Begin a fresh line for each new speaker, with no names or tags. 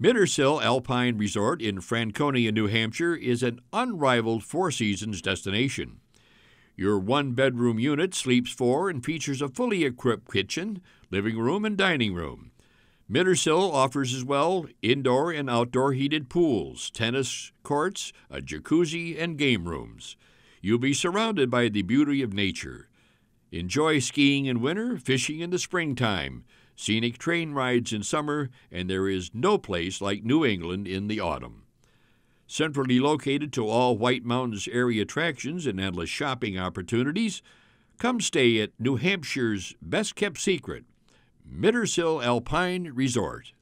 Mittersill Alpine Resort in Franconia, New Hampshire is an unrivaled Four Seasons destination. Your one bedroom unit sleeps four and features a fully equipped kitchen, living room, and dining room. Mittersill offers as well indoor and outdoor heated pools, tennis courts, a jacuzzi, and game rooms. You'll be surrounded by the beauty of nature. Enjoy skiing in winter, fishing in the springtime, scenic train rides in summer, and there is no place like New England in the autumn. Centrally located to all White Mountains area attractions and endless shopping opportunities, come stay at New Hampshire's best kept secret, Mittersill Alpine Resort.